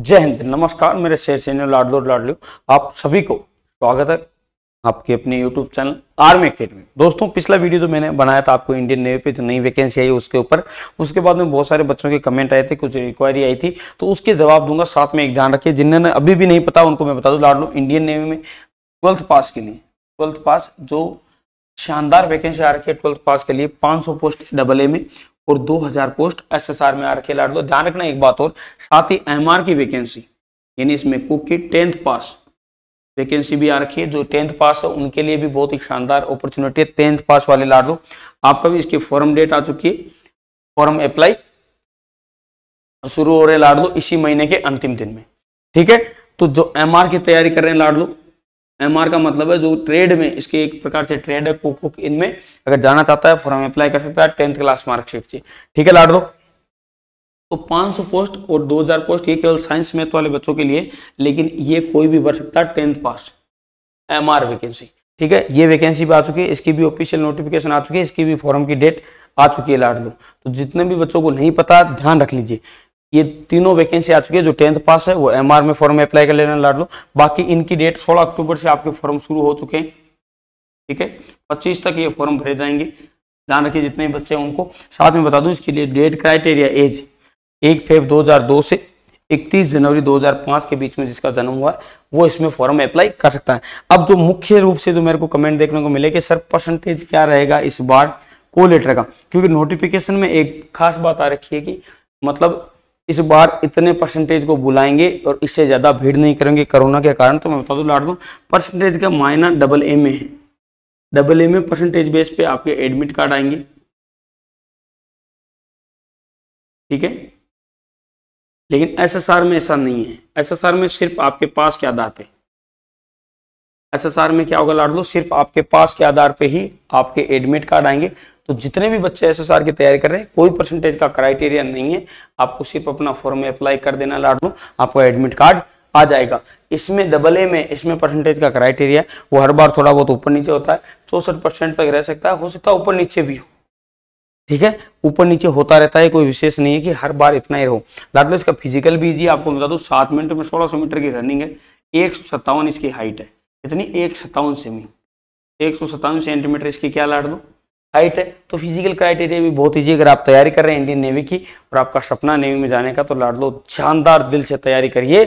जय हिंद नमस्कार मेरे शेर सैन्य लाडलो लाडलो आप सभी को स्वागत है आपके अपने यूट्यूब चैनल आर्मी अकेडमी दोस्तों पिछला वीडियो जो मैंने बनाया था आपको इंडियन नेवी पे जो नई वैकेंसी आई उसके ऊपर उसके बाद में बहुत सारे बच्चों के कमेंट आए थे कुछ रिक्वायरी आई थी तो उसके जवाब दूंगा साथ में एक ध्यान रखिए जिन्होंने अभी भी नहीं पता उनको मैं बता दू लाडलो इंडियन नेवी में ट्वेल्थ पास के लिए ट्वेल्थ पास जो शानदार वैकेंसी आ रखी है ट्वेल्थ पास के लिए पांच पोस्ट डबल ए में और 2000 पोस्ट एसएसआर में रखे लाड दो तो ध्यान रखना एक बात और साथ ही एमआर की वैकेंसी यानी इसमें कुक की टेंथ पास वैकेंसी भी आ रखी है जो टेंथ पास है उनके लिए भी बहुत ही शानदार अपॉर्चुनिटी है टेंथ पास वाले लाड दो आपका भी इसकी फॉर्म डेट आ चुकी है फॉर्म अप्लाई शुरू हो रहे लाड दो इसी महीने के अंतिम दिन में ठीक है तो जो एमआर की तैयारी कर रहे हैं लाड दो एम का मतलब है जो ट्रेड में इसके एक प्रकार से ट्रेड है कुक कुक इनमें अगर जाना चाहता है फॉर्म अप्लाई कर सकता है टेंथ क्लास मार्कशीट से ठीक है लाड दो तो 500 पोस्ट और 2000 पोस्ट ये केवल साइंस मैथ वाले बच्चों के लिए लेकिन ये कोई भी भर सकता है टेंथ पास एम वैकेंसी ठीक है ये वैकेंसी भी आ चुकी है इसकी भी ऑफिशियल नोटिफिकेशन आ चुकी है इसकी भी फॉर्म की डेट आ चुकी है लाड लो तो जितने भी बच्चों को नहीं पता ध्यान रख लीजिए ये तीनों वैकेंसी आ चुकी है जो टेंथ पास है वो एम में फॉर्म अप्लाई कर लेना लाड लो बाकी इनकी डेट सोलह अक्टूबर से आपके फॉर्म शुरू हो चुके हैं ठीक है पच्चीस तक ये फॉर्म भरे जाएंगे ध्यान रखिए जितने बच्चे हैं उनको साथ में बता दूं इसके लिए डेट क्राइटेरिया एज एक फेब दो से 31 जनवरी 2005 के बीच में जिसका जन्म हुआ है वो इसमें फॉर्म अप्लाई कर सकता है अब जो मुख्य रूप से जो मेरे को कमेंट देखने को मिले कि सर परसेंटेज क्या रहेगा इस बार को लेटर का क्योंकि नोटिफिकेशन में एक खास बात आ रखी है कि मतलब इस बार इतने परसेंटेज को बुलाएंगे और इससे ज़्यादा भीड़ नहीं करेंगे कोरोना के कारण तो मैं बता दूँ लाट दूँ परसेंटेज का मायना डबल ए में है डबल ए में परसेंटेज बेस पे आपके एडमिट कार्ड आएंगे ठीक है लेकिन एसएसआर में ऐसा नहीं है एसएसआर में सिर्फ आपके पास के आधार पे एसएसआर में क्या होगा लाट दो सिर्फ आपके पास के आधार पे ही आपके एडमिट कार्ड आएंगे तो जितने भी बच्चे एस की तैयारी कर रहे हैं कोई परसेंटेज का क्राइटेरिया नहीं है आपको सिर्फ अपना फॉर्म में अप्लाई कर देना लो आपका एडमिट कार्ड आ जाएगा इसमें डबल ए में इसमें परसेंटेज का क्राइटेरिया वो हर बार थोड़ा बहुत ऊपर नीचे होता है चौसठ परसेंट तक रह सकता है हो सकता है ऊपर नीचे भी हो ठीक है ऊपर नीचे होता रहता है कोई विशेष नहीं है कि हर बार इतना ही रहो लाडलो इसका फिजिकल भी जी आपको बता दो सात मिनट में सोलह सौ मीटर की रनिंग है एक सत्तावन इसकी हाइट है इतनी एक सत्तावन सेमी एक सौ सत्तावन सेंटीमीटर इसकी क्या लाड दो हाइट है तो फिजिकल क्राइटेरिया भी बहुत ईजी अगर आप तैयारी कर रहे हैं इंडियन नेवी की और आपका सपना नेवी में जाने का तो लाडलो शानदार दिल से तैयारी करिए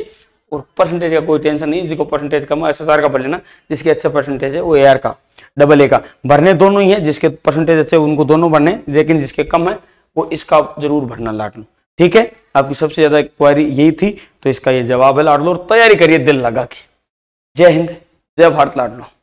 और परसेंटेज का कोई टेंशन नहीं जिसको परसेंटेज कम एस का भर लेना जिसके अच्छे परसेंटेज है वो ए का डबल ए का भरने दोनों ही है जिसके परसेंटेज अच्छे उनको दोनों भरने लेकिन जिसके कम है वो इसका जरूर भरना लाडलो ठीक है आपकी सबसे ज्यादा इंक्वायरी यही थी तो इसका ये जवाब है लाडलो और तैयारी करिए दिल लगा के जय हिंद जय भारत लाडलो